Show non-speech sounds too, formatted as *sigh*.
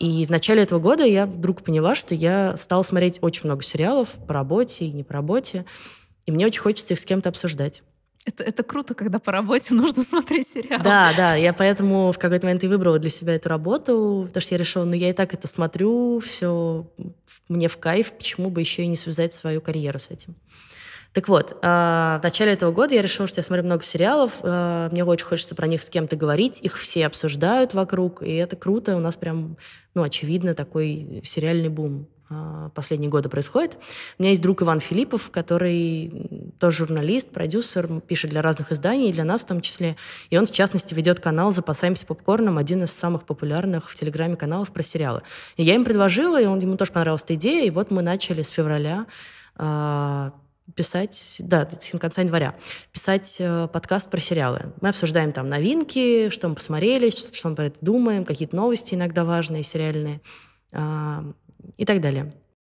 И в начале этого года я вдруг поняла, что я стала смотреть очень много сериалов по работе и не по работе, и мне очень хочется их с кем-то обсуждать. Это, это круто, когда по работе *laughs* нужно смотреть сериал. Да, да, я поэтому в какой-то момент и выбрала для себя эту работу, потому что я решила, ну я и так это смотрю, все мне в кайф, почему бы еще и не связать свою карьеру с этим. Так вот, э, в начале этого года я решила, что я смотрю много сериалов, э, мне очень хочется про них с кем-то говорить, их все обсуждают вокруг, и это круто, у нас прям, ну, очевидно, такой сериальный бум э, последние годы происходит. У меня есть друг Иван Филиппов, который тоже журналист, продюсер, пишет для разных изданий, и для нас в том числе. И он, в частности, ведет канал «Запасаемся попкорном», один из самых популярных в Телеграме каналов про сериалы. И я им предложила, и он, ему тоже понравилась эта идея, и вот мы начали с февраля писать, да, до конца января, писать э, подкаст про сериалы. Мы обсуждаем там новинки, что мы посмотрели, что, что мы про это думаем, какие-то новости иногда важные, сериальные а, и так далее.